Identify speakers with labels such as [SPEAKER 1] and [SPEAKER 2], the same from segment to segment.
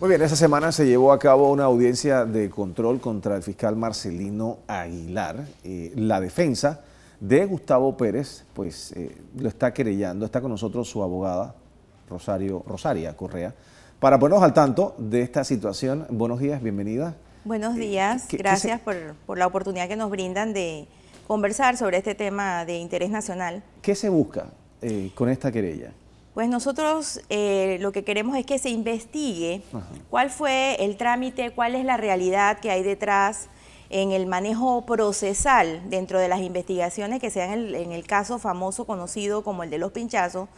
[SPEAKER 1] Muy bien, esta semana se llevó a cabo una audiencia de control contra el fiscal Marcelino Aguilar. Eh, la defensa de Gustavo Pérez, pues eh, lo está querellando. Está con nosotros su abogada, Rosario Rosaria Correa, para ponernos al tanto de esta situación. Buenos días, bienvenida.
[SPEAKER 2] Buenos eh, días, gracias por la oportunidad que nos brindan de conversar sobre este tema de interés nacional.
[SPEAKER 1] ¿Qué se busca con esta querella?
[SPEAKER 2] Pues nosotros eh, lo que queremos es que se investigue cuál fue el trámite, cuál es la realidad que hay detrás en el manejo procesal dentro de las investigaciones que sean en el, caso famoso conocido como el de los pinchazos,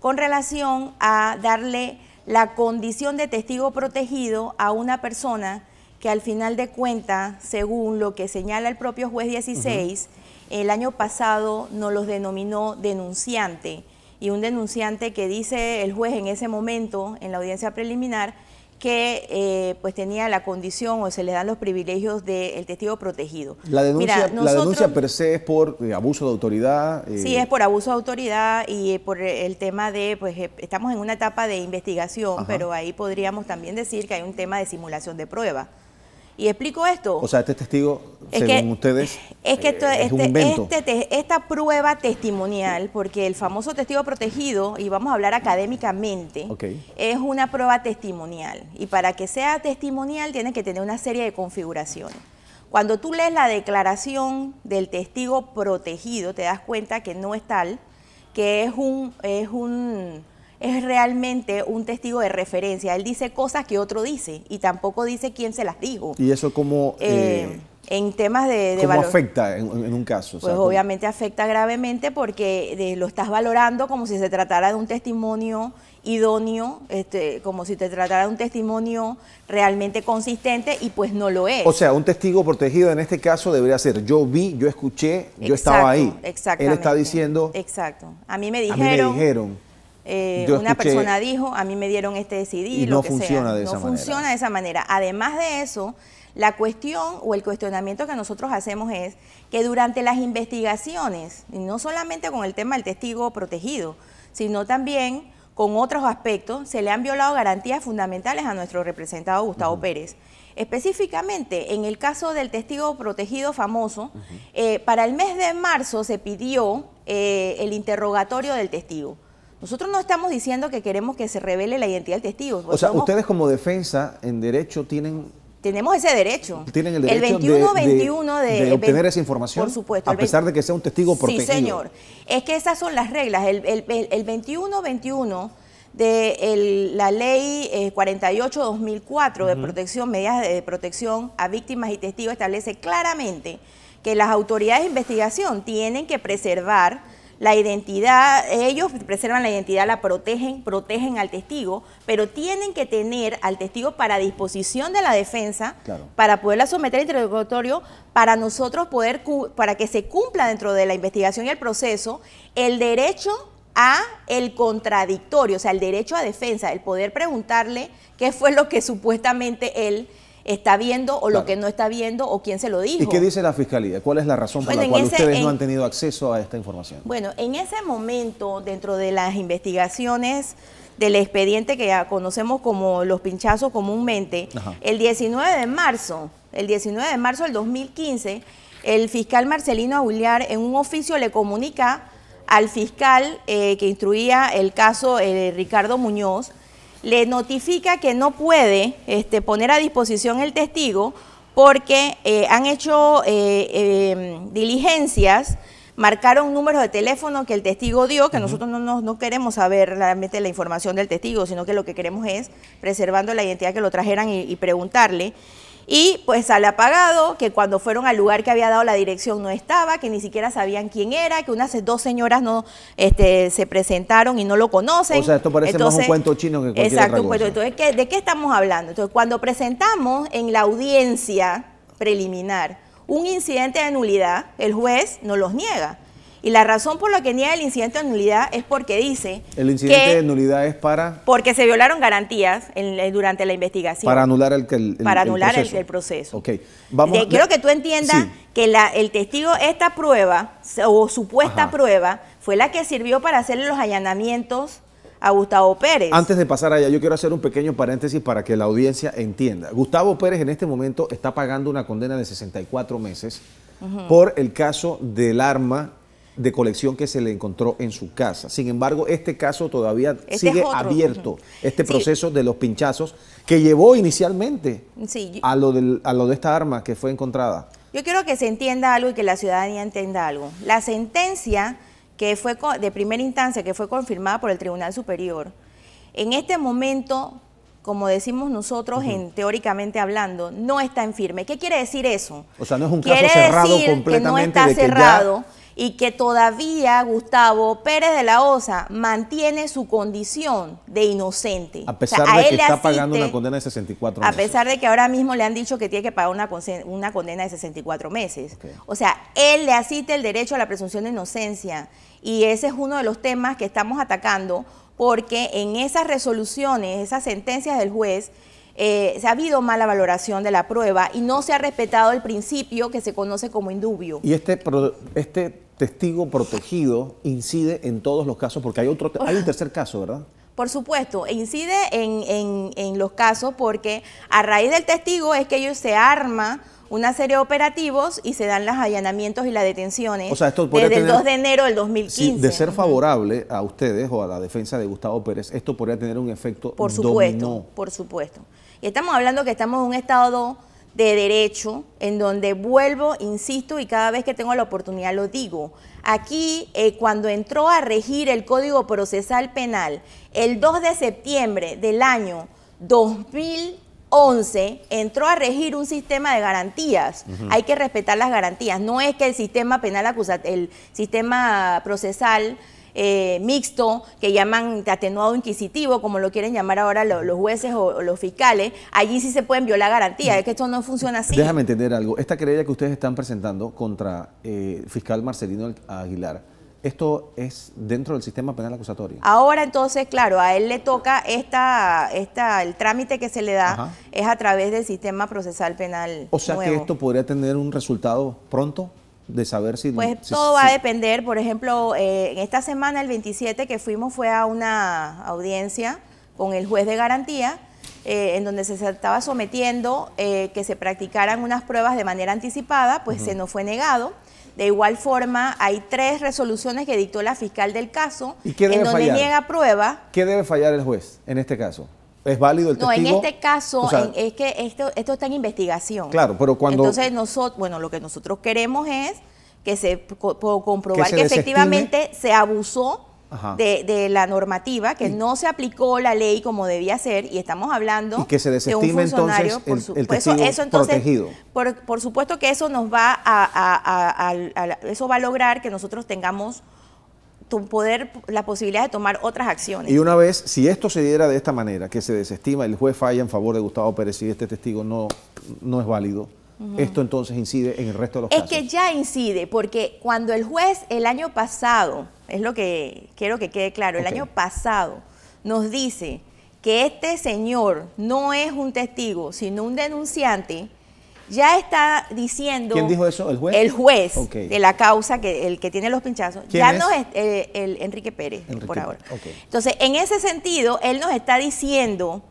[SPEAKER 2] con relación a darle la condición de testigo protegido a una persona que al final de cuentas, según lo que señala el propio juez 16, el año pasado no los denominó denunciante y un denunciante que dice el juez en ese momento, en la audiencia preliminar, que eh, pues tenía la condición o se le dan los privilegios del testigo protegido.
[SPEAKER 1] La denuncia, la denuncia per se es por eh, abuso de autoridad. Eh. Sí, es
[SPEAKER 2] por abuso de autoridad y por el tema de, pues estamos en una etapa de investigación, pero ahí podríamos también decir que hay un tema de simulación de prueba. Y explico esto. O sea,
[SPEAKER 1] este testigo, según ustedes,
[SPEAKER 2] es que eh, este, este esta prueba testimonial, porque el famoso testigo protegido, y vamos a hablar académicamente, es una prueba testimonial. Y para que sea testimonial tiene que tener una serie de configuraciones. Cuando tú lees la declaración del testigo protegido, te das cuenta que no es tal, que es un, es un es realmente un testigo de referencia. Él dice cosas que otro dice y tampoco dice quién se las dijo.
[SPEAKER 1] ¿Y eso como eh, eh,
[SPEAKER 2] en temas de, afecta
[SPEAKER 1] en, un caso? pues obviamente
[SPEAKER 2] afecta gravemente porque eh, lo estás valorando como si se tratara de un testimonio idóneo, este, como si te tratara de un testimonio realmente consistente y pues no lo es. O sea,
[SPEAKER 1] un testigo protegido en este caso debería ser yo vi, yo escuché, yo estaba ahí. Exacto. Él está diciendo.
[SPEAKER 2] Exacto. A mí me dijeron. A mí me dijeron eh, una persona dijo, a mí me dieron este CD, lo que funciona sea. De no esa funciona de esa manera. Además de eso, la cuestión o el cuestionamiento que nosotros hacemos es que durante las investigaciones, no solamente con el tema del testigo protegido, sino también con otros aspectos, se le han violado garantías fundamentales a nuestro representado Gustavo Pérez. Específicamente, en el caso del testigo protegido famoso, eh, para el mes de marzo se pidió eh, el interrogatorio del testigo. Nosotros no estamos diciendo que queremos que se revele la identidad del testigo. O sea, ustedes
[SPEAKER 1] como defensa en derecho tienen
[SPEAKER 2] tenemos ese derecho.
[SPEAKER 1] Tienen el derecho el 21, de, 21 de, obtener esa información. Por supuesto. A pesar de que sea un testigo protegido. Sí, señor.
[SPEAKER 2] Es que esas son las reglas. El, el, 21, 21 de la ley 48-2004 eh, de protección, medidas de protección a víctimas y testigos establece claramente que las autoridades de investigación tienen que preservar la identidad, ellos preservan la identidad, la protegen, protegen al testigo, pero tienen que tener al testigo para disposición de la defensa, para poderla someter al interrogatorio, para nosotros poder, para que se cumpla dentro de la investigación y el proceso, el derecho a el contradictorio, o sea, el derecho a defensa, el poder preguntarle qué fue lo que supuestamente él está viendo o lo que no está viendo o quién se lo dijo. ¿Y qué dice
[SPEAKER 1] la fiscalía? ¿Cuál es la razón por la cual ustedes no han tenido acceso a esta información?
[SPEAKER 2] Bueno, en ese momento, dentro de las investigaciones del expediente que ya conocemos como los pinchazos comúnmente, el 19 de marzo, el 19 de marzo del 2015, el fiscal Marcelino Aguilar en un oficio le comunica al fiscal eh, que instruía el caso eh, Ricardo Muñoz le notifica que no puede este, poner a disposición el testigo porque eh, han hecho eh, em, diligencias, marcaron números de teléfono que el testigo dio, que nosotros no, queremos saber realmente la información del testigo, sino que lo que queremos es, preservando la identidad que lo trajeran y preguntarle. Y pues al apagado, que cuando fueron al lugar que había dado la dirección no estaba, que ni siquiera sabían quién era, que unas dos señoras no este, se presentaron y no lo conocen. O sea, esto parece más un cuento chino que cualquier Exacto, un Cuento. Entonces, ¿de qué estamos hablando? Entonces, cuando presentamos en la audiencia preliminar un incidente de nulidad, el juez no los niega. Y la razón por la que niega el incidente de nulidad es porque dice...
[SPEAKER 1] El incidente de nulidad es para...
[SPEAKER 2] Porque se violaron garantías eh, durante la investigación. Para anular
[SPEAKER 1] el, Para anular El, proceso. Ok. Vamos, quiero que tú
[SPEAKER 2] entiendas que la, el testigo, esta prueba, o supuesta prueba, fue la que sirvió para hacerle los allanamientos a Gustavo Pérez. Antes de
[SPEAKER 1] pasar allá, yo quiero hacer un pequeño paréntesis para que la audiencia entienda. Gustavo Pérez en este momento está pagando una condena de 64 meses por el caso del arma de colección que se le encontró en su casa. Sin embargo, este caso todavía este sigue abierto, este proceso de los pinchazos que llevó inicialmente a, lo a lo de esta arma que fue encontrada.
[SPEAKER 2] Yo quiero que se entienda algo y que la ciudadanía entienda algo. La sentencia que fue de primera instancia que fue confirmada por el Tribunal Superior, en este momento, como decimos nosotros, en, teóricamente hablando, no está en firme. ¿Qué quiere decir eso?
[SPEAKER 1] O sea, no es un caso cerrado decir completamente no está de cerrado. Que
[SPEAKER 2] ya y que todavía Gustavo Pérez de la Osa mantiene su condición de inocente. A pesar de que está pagando una
[SPEAKER 1] condena de 64 meses. A pesar
[SPEAKER 2] de que ahora mismo le han dicho que tiene que pagar una, una condena de 64 meses. O sea, él le asiste el derecho a la presunción de inocencia y ese es uno de los temas que estamos atacando porque en esas resoluciones, esas sentencias del juez, eh, se ha habido mala valoración de la prueba y no se ha respetado el principio que se conoce como indubio.
[SPEAKER 1] Y este, este testigo protegido incide en todos los casos? Porque hay, otro, hay un tercer caso, ¿verdad?
[SPEAKER 2] Por supuesto, e incide en, en, en los casos porque a raíz del testigo es que ellos se arma una serie de operativos y se dan los allanamientos y las detenciones o sea, esto desde el 2 de enero del 2015. de
[SPEAKER 1] ser favorable a ustedes o a la defensa de Gustavo Pérez, esto podría tener un efecto Por supuesto,
[SPEAKER 2] por supuesto. Y estamos hablando que estamos en un estado de derecho, en donde vuelvo, insisto, y cada vez que tengo la oportunidad lo digo. Aquí, eh, cuando entró a regir el Código Procesal Penal, el 2 de septiembre del año 2011, entró a regir un sistema de garantías. Hay que respetar las garantías. No es que el sistema penal acusat el sistema procesal eh, mixto, que llaman atenuado inquisitivo, como lo quieren llamar ahora los, jueces o, los fiscales, allí sí se pueden violar garantía, mm. es que esto no funciona así. Déjame
[SPEAKER 1] entender algo, esta querella que ustedes están presentando contra eh, fiscal Marcelino Aguilar, esto es dentro del sistema penal acusatorio.
[SPEAKER 2] Ahora entonces, claro, a él le toca esta, esta, el trámite que se le da es a través del sistema procesal penal. O sea que esto
[SPEAKER 1] podría tener un resultado pronto de saber si... Pues todo va a
[SPEAKER 2] depender, por ejemplo, eh, en esta semana, el 27, que fuimos fue a una audiencia con el juez de garantía, eh, en donde se estaba sometiendo eh, que se practicaran unas pruebas de manera anticipada, pues se nos fue negado. De igual forma, hay tres resoluciones que dictó la fiscal del caso,
[SPEAKER 1] en donde niega prueba. ¿Qué debe fallar el juez en este caso? es válido el no, No, en este
[SPEAKER 2] caso es que esto, esto está en investigación. Claro, pero cuando... Entonces, nosotros, bueno, lo que nosotros queremos es que se co comprobar que, efectivamente se abusó de, la normativa, que no se aplicó la ley como debía ser, y estamos hablando que se de un funcionario entonces por el, el protegido. Por, supuesto que eso nos va a, eso va a lograr que nosotros tengamos poder, la posibilidad de tomar otras acciones. Y
[SPEAKER 1] una vez, si esto se diera de esta manera, que se desestima, el juez falla en favor de Gustavo Pérez y este testigo no, no es válido, esto entonces incide en el resto de los casos. Es
[SPEAKER 2] que ya incide, porque cuando el juez el año pasado, es lo que quiero que quede claro, el año pasado nos dice que este señor no es un testigo, sino un denunciante, ya está diciendo. ¿Quién dijo eso? ¿El juez? El juez de la causa, que, el que tiene los pinchazos. ¿Quién ya es? Eh, el, Enrique Pérez, por ahora. Entonces, en ese sentido, él nos está diciendo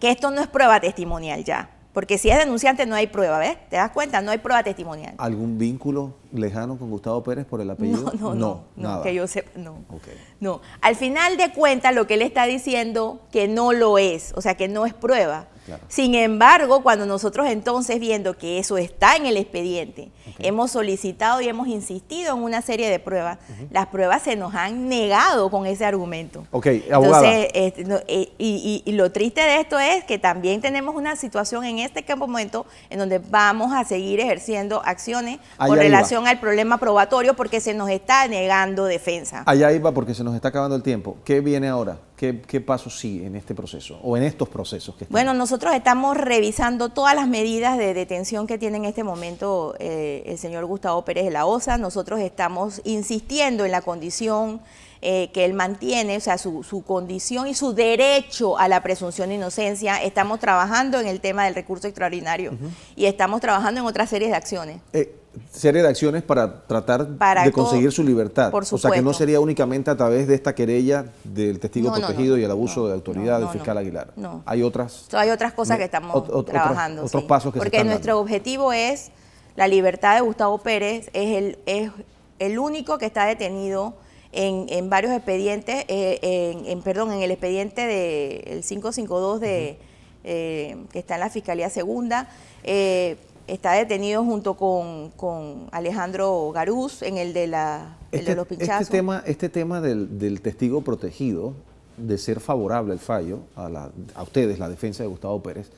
[SPEAKER 2] que esto no es prueba testimonial ya. Porque si es denunciante, no hay prueba, ¿ves? ¿Te das cuenta? No hay prueba testimonial.
[SPEAKER 1] ¿Algún vínculo? lejano con Gustavo Pérez por el apellido? No, no, no, que yo
[SPEAKER 2] sepa, no. No, al final de cuentas lo que él está diciendo que no lo es, o sea, que no es prueba. Sin embargo, cuando nosotros entonces viendo que eso está en el expediente, hemos solicitado y hemos insistido en una serie de pruebas, las pruebas se nos han negado con ese argumento.
[SPEAKER 1] Ok, abogada. Entonces,
[SPEAKER 2] este, eh, y, lo triste de esto es que también tenemos una situación en este momento en donde vamos a seguir ejerciendo acciones con relación al problema probatorio porque se nos está negando defensa. Allá
[SPEAKER 1] iba porque se nos está acabando el tiempo. ¿Qué viene ahora? ¿Qué, qué paso sigue en este proceso o en estos procesos? Que Bueno,
[SPEAKER 2] nosotros estamos revisando todas las medidas de detención que tiene en este momento eh, el señor Gustavo Pérez de la OSA. Nosotros estamos insistiendo en la condición eh, que él mantiene, o sea, su, su, condición y su derecho a la presunción de inocencia. Estamos trabajando en el tema del recurso extraordinario y estamos trabajando en otras series de acciones.
[SPEAKER 1] Eh, serie de acciones para tratar de conseguir su libertad. Por o sea, que no sería únicamente a través de esta querella del testigo protegido y el abuso de autoridad del fiscal Aguilar. No. Hay otras.
[SPEAKER 2] Hay otras cosas que estamos trabajando. pasos Porque nuestro objetivo es la libertad de Gustavo Pérez, es el, es el único que está detenido. En, varios expedientes, eh, perdón, en el expediente del 552 de, eh, que está en la Fiscalía Segunda, eh, está detenido junto con, Alejandro Garús en el de, la, este, los este pinchazos. Este tema,
[SPEAKER 1] este tema del, del, testigo protegido, de ser favorable el fallo a, la, a ustedes, la defensa de Gustavo Pérez,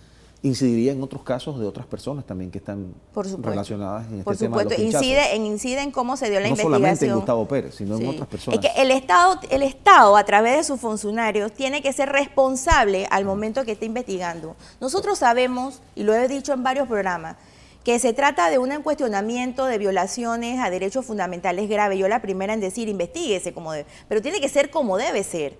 [SPEAKER 1] incidiría en otros casos de otras personas también que están
[SPEAKER 2] relacionadas
[SPEAKER 1] en este Por tema De los incide
[SPEAKER 2] en incide en cómo se dio la investigación. No solamente en Gustavo
[SPEAKER 1] Pérez, sino en otras personas. Es que
[SPEAKER 2] el Estado, el Estado a través de sus funcionarios tiene que ser responsable al momento que está investigando. Nosotros sabemos y lo he dicho en varios programas que se trata de un encuestionamiento de violaciones a derechos fundamentales graves. Yo la primera en decir, investiguese como debe, pero tiene que ser como debe ser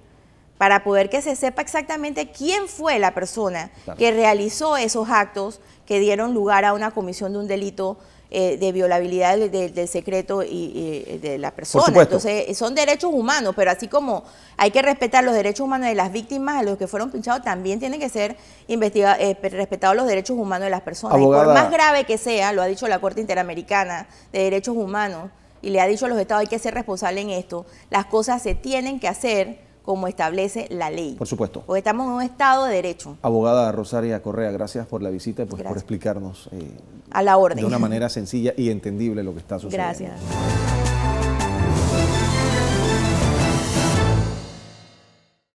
[SPEAKER 2] para poder que se sepa exactamente quién fue la persona que realizó esos actos que dieron lugar a una comisión de un delito eh, de violabilidad del secreto y, eh, de la persona. Entonces, eh, son derechos humanos, pero así como hay que respetar los derechos humanos de las víctimas, a los que fueron pinchados, también tienen que ser respetados los derechos humanos de las personas. por más grave que sea, lo ha dicho la Corte Interamericana de Derechos Humanos, y le ha dicho a los estados hay que ser responsable en esto, las cosas se tienen que hacer como establece la ley. Por supuesto. Porque estamos en un Estado de Derecho.
[SPEAKER 1] Abogada Rosaria Correa, gracias por la visita y pues por explicarnos eh,
[SPEAKER 2] a la orden. de una manera
[SPEAKER 1] sencilla y entendible lo que está sucediendo.
[SPEAKER 2] Gracias.